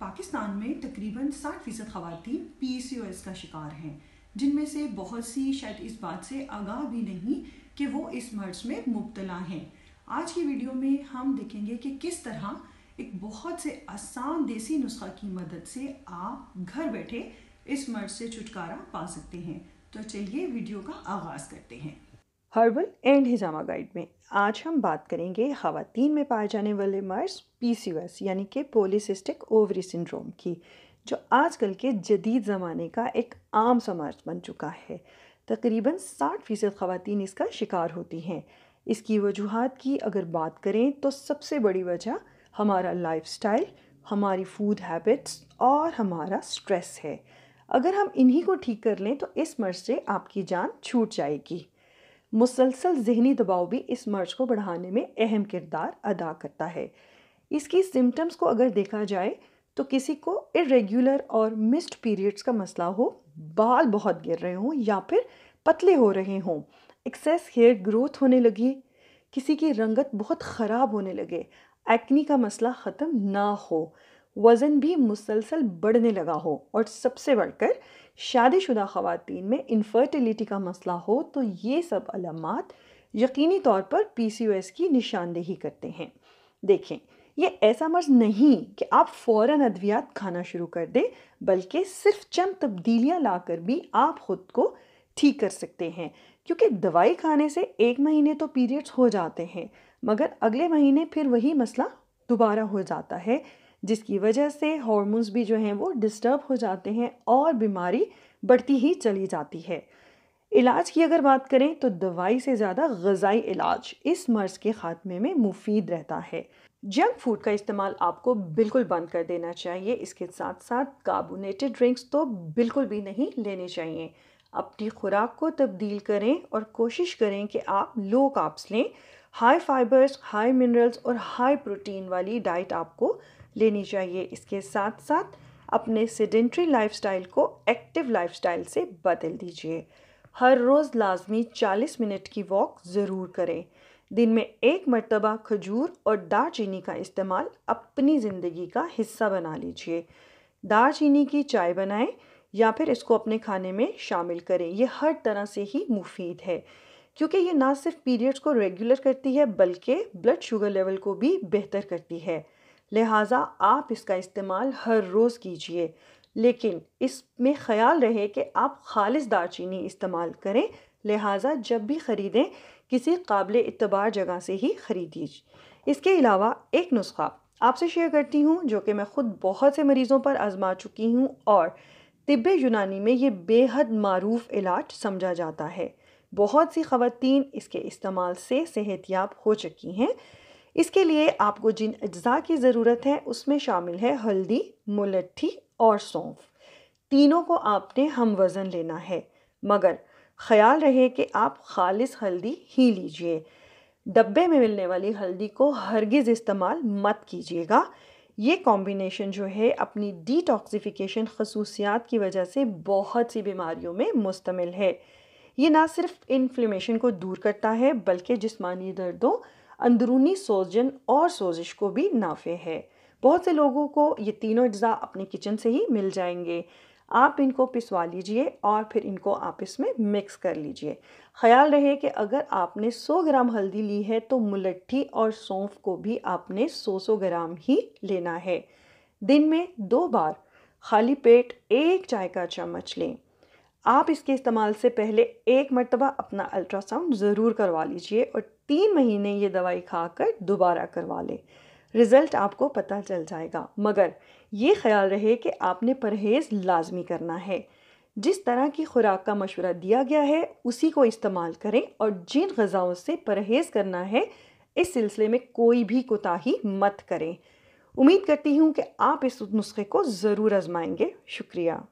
पाकिस्तान में तकरीबन 60 फीसद खातन पी e का शिकार हैं जिनमें से बहुत सी शायद इस बात से आगाह भी नहीं कि वो इस मर्ज में मुबतला हैं आज की वीडियो में हम देखेंगे कि किस तरह एक बहुत से आसान देसी नुस्खा की मदद से आप घर बैठे इस मर्ज से छुटकारा पा सकते हैं तो चलिए वीडियो का आगाज़ करते हैं हर्बल एंड हिजामा गाइड में आज हम बात करेंगे खातन में पाए जाने वाले मर्ज एस यानी कि पोलिसिस्टिक ओवरी सिंड्रोम की जो आजकल के जदीद ज़माने का एक आम सा मर्ज बन चुका है तकरीबन 60 फ़ीसद खातन इसका शिकार होती हैं इसकी वजूहत की अगर बात करें तो सबसे बड़ी वजह हमारा लाइफस्टाइल, हमारी फूड हैबिट्स और हमारा स्ट्रेस है अगर हम इन्हीं को ठीक कर लें तो इस मर्ज से आपकी जान छूट जाएगी मुसलसल जहनी दबाव भी इस मर्ज को बढ़ाने में अहम किरदार अदा करता है इसकी सिम्टम्स को अगर देखा जाए तो किसी को इरेगुलर और मिस्ड पीरियड्स का मसला हो बाल बहुत गिर रहे हों या फिर पतले हो रहे हों एक्सेस हेयर ग्रोथ होने लगी किसी की रंगत बहुत ख़राब होने लगे एक्नी का मसला ख़त्म ना हो वज़न भी मुसलसल बढ़ने लगा हो और सबसे बढ़कर शादीशुदा ख़वातीन में इनफर्टिलिटी का मसला हो तो ये सब अलामत यकीनी तौर पर पीसीओएस की निशानदेही करते हैं देखें ये ऐसा मर्ज नहीं कि आप फ़ौर अद्वियात खाना शुरू कर दें बल्कि सिर्फ चंद तब्दीलियाँ कर भी आप ख़ुद को ठीक कर सकते हैं क्योंकि दवाई खाने से एक महीने तो पीरियड्स हो जाते हैं मगर अगले महीने फिर वही मसला दोबारा हो जाता है जिसकी वजह से हॉर्मोन्स भी जो हैं वो डिस्टर्ब हो जाते हैं और बीमारी बढ़ती ही चली जाती है इलाज की अगर बात करें तो दवाई से ज़्यादा गज़ाई इलाज इस मर्ज़ के ख़ात्मे में मुफीद रहता है जंक फूड का इस्तेमाल आपको बिल्कुल बंद कर देना चाहिए इसके साथ साथ कार्बोनेटेड ड्रिंक्स तो बिल्कुल भी नहीं लेने चाहिए अपनी खुराक को तब्दील करें और कोशिश करें कि आप लो काप्स लें हाई फाइबर्स हाई मिनरल्स और हाई प्रोटीन वाली डाइट आपको लेनी चाहिए इसके साथ साथ अपने सेडेंट्री लाइफस्टाइल को एक्टिव लाइफस्टाइल से बदल दीजिए हर रोज़ लाजमी 40 मिनट की वॉक ज़रूर करें दिन में एक मरतबा खजूर और चीनी का इस्तेमाल अपनी ज़िंदगी का हिस्सा बना लीजिए चीनी की चाय बनाएं या फिर इसको अपने खाने में शामिल करें यह हर तरह से ही मुफीद है क्योंकि ये ना सिर्फ पीरियड्स को रेगुलर करती है बल्कि ब्लड शुगर लेवल को भी बेहतर करती है लिहाजा आप इसका इस्तेमाल हर रोज़ कीजिए लेकिन इसमें ख्याल रहे कि आप खालिश दारचीनी इस्तेमाल करें लिहाजा जब भी ख़रीदें किसी काबिल इतबार जगह से ही ख़रीदीजिए इसके अलावा एक नुस्खा आपसे शेयर करती हूँ जो कि मैं ख़ुद बहुत से मरीज़ों पर आजमा चुकी हूँ और तिब यूनानी में ये बेहद मरूफ इलाज समझा जाता है बहुत सी खवतान इसके इस्तेमाल से सेहतियाब हो चुकी हैं इसके लिए आपको जिन अज्जा की ज़रूरत है उसमें शामिल है हल्दी मुलट्ठी और सौंफ तीनों को आपने हम वज़न लेना है मगर ख्याल रहे कि आप खालिस हल्दी ही लीजिए डब्बे में मिलने वाली हल्दी को हरगिज़ इस्तेमाल मत कीजिएगा ये कॉम्बिनेशन जो है अपनी डिटॉक्सिफिकेशन खसूसियात की वजह से बहुत सी बीमारियों में मुश्तमिल है ये ना सिर्फ इन्फ्लेमेशन को दूर करता है बल्कि जिस्मानी दर्दों अंदरूनी सोजन और सोजिश को भी नाफे है बहुत से लोगों को ये तीनों अज्जा अपने किचन से ही मिल जाएंगे आप इनको पिसवा लीजिए और फिर इनको आपस में मिक्स कर लीजिए ख्याल रहे कि अगर आपने 100 ग्राम हल्दी ली है तो मुलट्ठी और सौंफ को भी आपने 100-100 ग्राम ही लेना है दिन में दो बार खाली पेट एक चाय का चम्मच लें आप इसके इस्तेमाल से पहले एक मरतबा अपना अल्ट्रासाउंड ज़रूर करवा लीजिए और तीन महीने ये दवाई खाकर दोबारा करवा लें रिज़ल्ट आपको पता चल जाएगा मगर ये ख्याल रहे कि आपने परहेज़ लाजमी करना है जिस तरह की खुराक का मशवरा दिया गया है उसी को इस्तेमाल करें और जिन गज़ाओं से परहेज़ करना है इस सिलसिले में कोई भी कोताही मत करें उम्मीद करती हूँ कि आप इस नुस्खे को ज़रूर आजमाएंगे शुक्रिया